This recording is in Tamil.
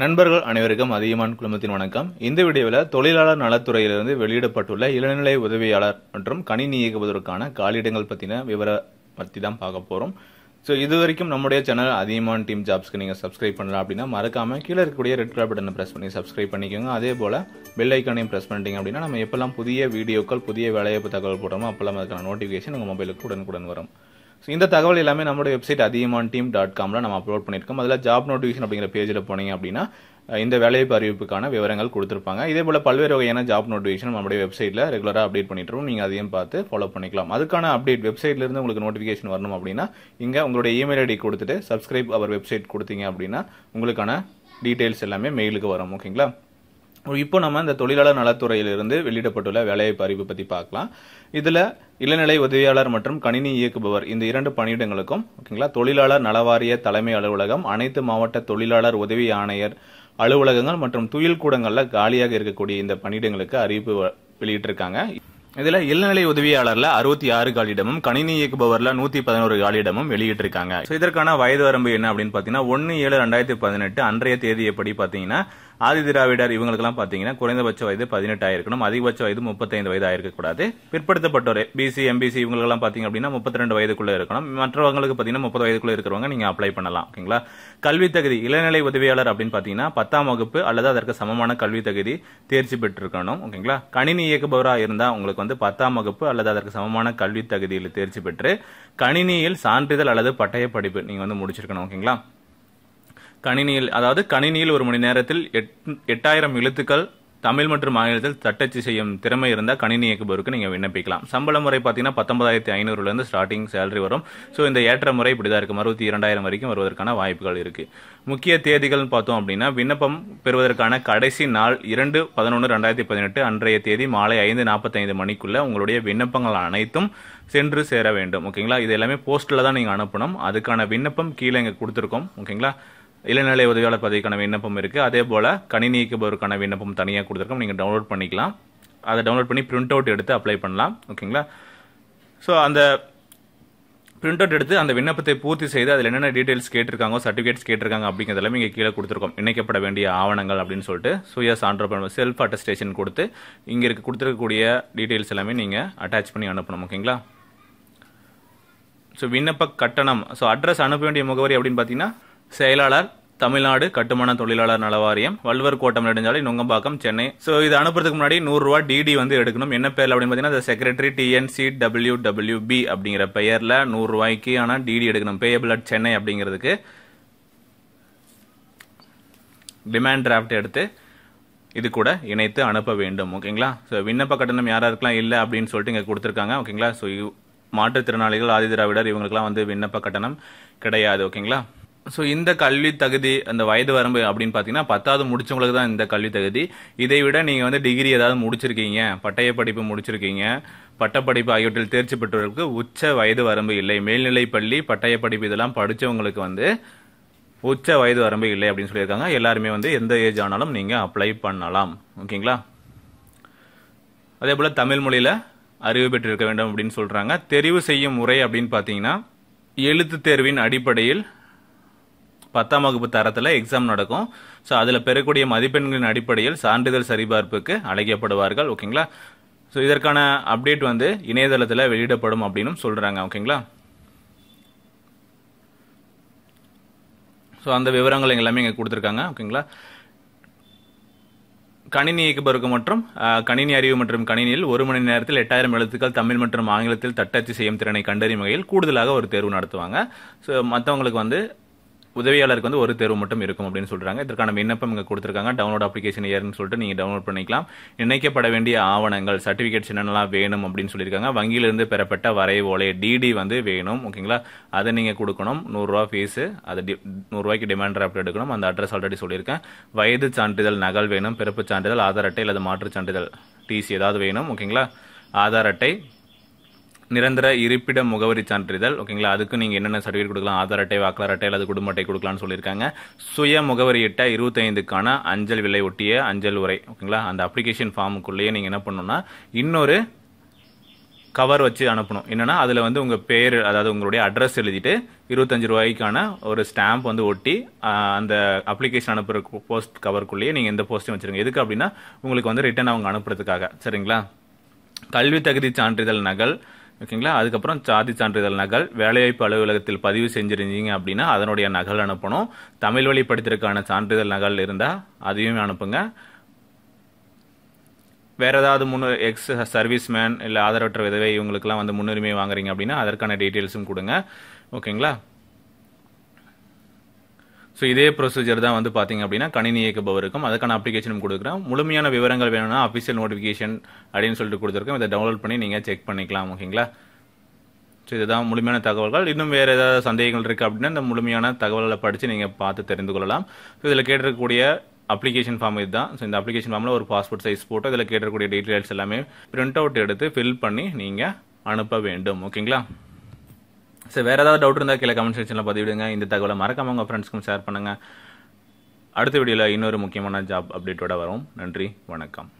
நண்பர்கள் அனைவருக்கும் அதிகமான குழுமத்தின் வணக்கம் இந்த வீடியோவில் தொழிலாளர் நலத்துறையிலிருந்து வெளியிடப்பட்டுள்ள இளநிலை உதவியாளர் மற்றும் கணினி இயக்குவதற்கான காலிடங்கள் பற்றின விவர பற்றி தான் பார்க்க போகிறோம் ஸோ இது வரைக்கும் நம்முடைய சேனல் அதிகமான டீம் ஜாப்ஸ்க்கு நீங்கள் சப்ஸ்கிரைப் பண்ணலாம் அப்படின்னா மறக்காமல் கீழே இருக்கக்கூடிய ரெட் கலர் பட்டனை ப்ரெஸ் பண்ணி சப்ஸ்கிரைப் பண்ணிக்கோங்க அதே போல் பெல் ஐக்கானையும் ப்ரெஸ் பண்ணிட்டீங்க அப்படின்னா நம்ம எப்போல்லாம் புதிய வீடியோக்கள் புதிய வேலையை தகவல் போடுறோமோ அப்போல்லாம் அதுக்கான நோட்டிஃபிகேஷன் உங்கள் மொபைலுக்கு உடனுக்குடன் வரும் ஸோ இந்த தகவல் எல்லாமே நம்மளோட வெப்சைட் அதிகமான டீம் டாட் காமில் நம்ம அப்லோட் பண்ணியிருக்கோம் அதில் ஜாப் நோட்டிஃபிகேஷன் அப்படிங்கிற பேஜில் போனீங்க அப்படின்னா இந்த வேலைவாய்ப்பு அறிவிப்புக்கான விவரங்கள் கொடுத்துருப்பாங்க இதே போல் பல்வேறு வகையான ஜாப் நோட்டிஃபிகேஷன் நம்மளுடைய வெப்சைட்டில் ரெகுலராக அப்டேட் பண்ணிட்டுருவோம் நீங்கள் அதையும் பார்த்து ஃபாலோ பண்ணிக்கலாம் அதுக்கான அப்டேட் வெப்சைட்லேருந்து உங்களுக்கு நோட்டிஃபிகேஷன் வரணும் அப்படின்னா இங்கே உங்களுடைய இமெயில் ஐடி கொடுத்துட்டு சப்ஸ்கிரைப் அவர் வெப்சைட் கொடுத்தீங்க அப்படின்னா உங்களுக்கான டீட்டெயில்ஸ் எல்லாமே மெயிலுக்கு வரும் ஓகேங்களா இப்போ நம்ம இந்த தொழிலாளர் நலத்துறையிலிருந்து வெளியிடப்பட்டுள்ள வேலைவாய்ப்பு அறிவு பற்றி பார்க்கலாம் இதில் இளநிலை உதவியாளர் மற்றும் கணினி இயக்குபவர் இந்த இரண்டு பணியிடங்களுக்கும் ஓகேங்களா தொழிலாளர் நலவாரிய தலைமை அலுவலகம் அனைத்து மாவட்ட தொழிலாளர் உதவி ஆணையர் அலுவலகங்கள் மற்றும் துயில் கூடங்களில் காலியாக இருக்கக்கூடிய இந்த பணியிடங்களுக்கு அறிவிப்பு வெளியிட்டிருக்காங்க இதில் இளநிலை உதவியாளர்ல அறுபத்தி ஆறு காலியிடமும் கணினி இயக்குபவர்ல நூத்தி பதினோரு காலியிடமும் வெளியிட்டிருக்காங்க இதற்கான வயது வரம்பு என்ன அப்படின்னு பாத்தீங்கன்னா ஒன்னு ஏழு ரெண்டாயிரத்தி பதினெட்டு அன்றைய படி பாத்தீங்கன்னா ஆதி திராவிடர் இவங்களுக்கெல்லாம் பார்த்தீங்கன்னா குறைந்தபட்ச வயது பதினெட்டாயிரம் இருக்கணும் அதிகபட்ச வயது முப்பத்தைந்து வயதாக இருக்கக்கூடாது பிற்படுத்தப்பட்டோர் பிசி எம்பிசி இவங்களுக்கெல்லாம் பார்த்தீங்க அப்படின்னா முப்பத்தி ரெண்டு வயதுக்குள்ளே இருக்கணும் மற்றவங்களுக்கு பார்த்தீங்கன்னா முப்பது வயதுக்குள்ளே இருக்கிறவங்க நீங்கள் அப்ளை பண்ணலாம் ஓகேங்களா கல்வி தகுதி இளநிலை உதவியாளர் அப்படின்னு பார்த்தீங்கன்னா பத்தாம் வகுப்பு அல்லது அதற்கு சமமான கல்வி தகுதி தேர்ச்சி பெற்றிருக்கணும் ஓகேங்களா கணினி இயக்குபவராக இருந்தால் உங்களுக்கு வந்து பத்தாம் வகுப்பு அல்லது அதற்கு சமமான கல்வி தகுதியில் தேர்ச்சி பெற்று கணினியில் சான்றிதழ் அல்லது பட்டய படிப்பு நீங்கள் வந்து முடிச்சிருக்கணும் ஓகேங்களா கணினியில் அதாவது கணினியில் ஒரு மணி நேரத்தில் எட் எட்டாயிரம் எழுத்துக்கள் தமிழ் மற்றும் ஆங்கிலத்தில் தட்டச்சு செய்யும் திறமை இருந்தால் கணினி இயக்குபவருக்கு நீங்கள் விண்ணப்பிக்கலாம் சம்பள முறை பார்த்தீங்கன்னா பத்தொன்பதாயிரத்தி ஐநூறுலேருந்து ஸ்டார்டிங் சேலரி வரும் ஸோ இந்த ஏற்ற முறை இப்படி தான் இருக்குது அறுபத்தி இரண்டாயிரம் வரைக்கும் வருவதற்கான வாய்ப்புகள் இருக்குது முக்கிய தேதிகள்னு பார்த்தோம் அப்படின்னா விண்ணப்பம் பெறுவதற்கான கடைசி நாள் இரண்டு பதினொன்று ரெண்டாயிரத்தி பதினெட்டு அன்றைய தேதி மாலை ஐந்து நாற்பத்தைந்து மணிக்குள்ளே உங்களுடைய விண்ணப்பங்கள் அனைத்தும் சென்று சேர வேண்டும் ஓகேங்களா இது எல்லாமே போஸ்ட்டில் தான் நீங்கள் அனுப்பணும் அதுக்கான விண்ணப்பம் கீழே இங்கே கொடுத்துருக்கோம் ஓகேங்களா இளநிலை உதவியாளர் பதவிக்கான விண்ணப்பம் இருக்குது அதே போல் கணினி இயக்குபவருக்கான விண்ணப்பம் தனியாக கொடுத்துருக்கோம் நீங்கள் டவுன்லோட் பண்ணிக்கலாம் அதை டவுன்லோட் பண்ணி பிரிண்ட் அவுட் எடுத்து அப்ளை பண்ணலாம் ஓகேங்களா ஸோ அந்த பிரிண்ட் அவுட் எடுத்து அந்த விண்ணப்பத்தை பூர்த்தி செய்து அதில் என்னென்ன டீட்டெயில்ஸ் கேட்டிருக்காங்க சர்டிஃபிகேட்ஸ் கேட்டிருக்காங்க அப்படிங்கிறதெல்லாம் இங்கே கீழே கொடுத்துருக்கோம் இணைக்கப்பட வேண்டிய ஆவணங்கள் அப்படின்னு சொல்லிட்டு சுயஸ் ஆண்டர்பனர் செல்ஃப் அட்டஸ்டேஷன் கொடுத்து இங்கே இருக்க கொடுத்துருக்கக்கூடிய டீட்டெயில்ஸ் எல்லாமே நீங்கள் அட்டாச் பண்ணி அனுப்பணும் ஓகேங்களா ஸோ விண்ணப்ப கட்டணம் ஸோ அட்ரஸ் அனுப்ப வேண்டிய முகவரி அப்படின்னு பார்த்தீங்கன்னா செயலாளர் தமிழ்நாடு கட்டுமான தொழிலாளர் நல வாரியம் வல்வர் கோட்டம் நெடுஞ்சாலை நுங்கம்பாக்கம் சென்னை ஸோ இது அனுப்புறதுக்கு முன்னாடி நூறுரூவா டிடி வந்து எடுக்கணும் என்ன பேர் அப்படின்னு பார்த்தீங்கன்னா secretary TNC W W B அப்படிங்கிற பெயரில் நூறுரூவாய்க்கு ஆனால் டிடி எடுக்கணும் பேயபிள் அட் சென்னை அப்படிங்கிறதுக்கு டிமாண்ட் டிராஃப்ட் எடுத்து இது கூட இணைத்து அனுப்ப வேண்டும் ஓகேங்களா ஸோ விண்ணப்ப கட்டணம் யாராருக்கெல்லாம் இல்லை அப்படின்னு சொல்லிட்டு இங்கே கொடுத்துருக்காங்க ஓகேங்களா ஸோ மாற்றுத்திறனாளிகள் ஆதிதிராவிடர் இவங்களுக்குலாம் வந்து விண்ணப்ப கட்டணம் கிடையாது ஓகேங்களா ஸோ இந்த கல்வி தகுதி அந்த வயது வரம்பு அப்படின்னு பார்த்தீங்கன்னா பத்தாவது முடிச்சவங்களுக்கு தான் இந்த கல்வி தகுதி இதை விட நீங்கள் வந்து டிகிரி ஏதாவது முடிச்சிருக்கீங்க பட்டய படிப்பு முடிச்சிருக்கீங்க பட்டப்படிப்பு ஆகியவற்றில் தேர்ச்சி பெற்றவர்களுக்கு உச்ச வயது வரம்பு இல்லை மேல்நிலை பள்ளி பட்டய படிப்பு இதெல்லாம் படித்தவங்களுக்கு வந்து உச்ச வயது வரம்பு இல்லை அப்படின்னு சொல்லியிருக்காங்க எல்லாருமே வந்து எந்த ஏஜ் ஆனாலும் நீங்கள் அப்ளை பண்ணலாம் ஓகேங்களா அதே போல் தமிழ் மொழியில் அறிவு பெற்றிருக்க வேண்டும் அப்படின்னு சொல்கிறாங்க தெரிவு செய்யும் முறை அப்படின்னு பார்த்தீங்கன்னா எழுத்து தேர்வின் அடிப்படையில் பத்தாம் வகுப்பு தரத்தில் எக்ஸாம் நடக்கும் ஸோ அதில் பெறக்கூடிய மதிப்பெண்களின் அடிப்படையில் சான்றிதழ் சரிபார்ப்புக்கு அழைக்கப்படுவார்கள் ஓகேங்களா ஸோ இதற்கான அப்டேட் வந்து இணையதளத்தில் வெளியிடப்படும் அப்படின்னு சொல்கிறாங்க ஓகேங்களா ஸோ அந்த விவரங்கள் எல்லாமே இங்கே கொடுத்துருக்காங்க ஓகேங்களா கணினி இயக்குபவருக்கு மற்றும் கணினி அறிவு மற்றும் கணினியில் ஒரு மணி நேரத்தில் எட்டாயிரம் எழுத்துக்கள் தமிழ் மற்றும் ஆங்கிலத்தில் தட்டச்சு செய்யும் திறனை கண்டறியும் வகையில் கூடுதலாக ஒரு தேர்வு நடத்துவாங்க ஸோ மற்றவங்களுக்கு வந்து உதவியாளருக்கு வந்து ஒரு தேர்வு மட்டும் இருக்கும் அப்படின்னு சொல்கிறாங்க இதற்கான விண்ணப்பம் இங்க கொடுத்துருக்காங்க டவுன்லோட் அப்ளிகேஷன் ஏர்னு சொல்லிட்டு நீங்கள் டவுன்லோட் பண்ணிக்கலாம் இணைக்கப்பட வேண்டிய ஆவணங்கள் சர்டிஃபிகேட்ஸ் என்னென்னலாம் வேணும் அப்படின்னு சொல்லியிருக்காங்க வங்கியிலிருந்து பெறப்பட்ட வரைவோலை டிடி வந்து வேணும் ஓகேங்களா அதை நீங்கள் கொடுக்கணும் நூறுரூவா ஃபீஸு அதை டி நூறுரூவாய்க்கு டிமாண்ட் டிராஃப்ட் எடுக்கணும் அந்த அட்ரஸ் ஆல்ரெடி சொல்லியிருக்கேன் வயது சான்றிதழ் நகல் வேணும் பிறப்பு சான்றிதழ் ஆதார் அட்டை அல்லது மாற்றுச் சான்றிதழ் டிசி ஏதாவது வேணும் ஓகேங்களா ஆதார் அட்டை நிரந்தர இருப்பிட முகவரி சான்றிதழ் ஓகேங்களா அதுக்கு நீங்கள் என்னென்ன சர்டிஃபிகேட் கொடுக்கலாம் ஆதார் அட்டை வாக்காளர் அட்டை அல்லது குடும்ப அட்டை கொடுக்கலாம்னு சொல்லியிருக்காங்க சுய முகவரியிட்ட இருபத்தைந்துக்கான அஞ்சல் விலை ஒட்டிய அஞ்சல் உரை ஓகேங்களா அந்த அப்ளிகேஷன் ஃபார்முக்குள்ளேயே நீங்கள் என்ன பண்ணணும்னா இன்னொரு கவர் வச்சு அனுப்பணும் என்னென்னா அதில் வந்து உங்கள் பேர் அதாவது உங்களுடைய அட்ரஸ் எழுதிட்டு இருபத்தஞ்சு ரூபாய்க்கான ஒரு ஸ்டாம்ப் வந்து ஒட்டி அந்த அப்ளிகேஷன் அனுப்புகிற போஸ்ட் கவருக்குள்ளேயே நீங்கள் எந்த போஸ்ட்டும் வச்சுருங்க எதுக்கு அப்படின்னா உங்களுக்கு வந்து ரிட்டன் அவங்க அனுப்புறதுக்காக சரிங்களா கல்வி தகுதி சான்றிதழ் நகல் ஓகேங்களா அதுக்கப்புறம் சாதி சான்றிதழ் நகல் வேலைவாய்ப்பு அலுவலகத்தில் பதிவு செஞ்சுருந்தீங்க அப்படின்னா அதனுடைய நகல் அனுப்பணும் தமிழ் வழி படித்திற்கான சான்றிதழ் நகல் இருந்தால் அதையும் அனுப்புங்க வேறு ஏதாவது முன்னு எக்ஸ் சர்வீஸ் மேன் இல்லை ஆதரவற்ற விதவை இவங்களுக்குலாம் வந்து முன்னுரிமை வாங்குறீங்க அப்படின்னா அதற்கான டீட்டெயில்ஸும் கொடுங்க ஓகேங்களா ஸோ இதே ப்ரொசீஜர் தான் வந்து பார்த்திங்க அப்படின்னா கணினி இயக்குபவருக்கும் அதுக்கான அப்ளிகேஷனும் கொடுக்குறோம் முழுமையான விவரங்கள் வேணும்னா அஃபிஷியல் நோட்டிஃபிகேஷன் அப்படின்னு சொல்லிட்டு கொடுத்துருக்கோம் இதை டவுன்லோட் பண்ணி நீங்கள் செக் பண்ணிக்கலாம் ஓகேங்களா ஸோ இதுதான் முழுமையான தகவல்கள் இன்னும் வேறு ஏதாவது சந்தேகங்கள் இருக்குது அப்படின்னா இந்த முழுமையான தகவல்களை படித்து நீங்கள் பார்த்து தெரிந்து கொள்ளலாம் ஸோ இதில் கேட்டிருக்கக்கூடிய அப்ளிகேஷன் ஃபார்ம் இதுதான் ஸோ இந்த அப்ளிகேஷன் ஃபார்மில் ஒரு பாஸ்போர்ட் சைஸ் ஃபோட்டோ இதில் கேட்டக்கூடிய டீட்டெயில்ஸ் எல்லாமே பிரிண்ட் அவுட் எடுத்து ஃபில் பண்ணி நீங்கள் அனுப்ப வேண்டும் ஓகேங்களா சரி வேறு ஏதாவது டவுட் இருந்தால் கீழே கமெண்ட் செக்ஷனில் பதிவிடுங்க இந்த தகவலை மறக்காம உங்கள் ஃப்ரெண்ட்ஸ்க்கும் ஷேர் பண்ணுங்கள் அடுத்த வீடியோவில் இன்னொரு முக்கியமான ஜாப் அப்டேட்டோட வரும் நன்றி வணக்கம்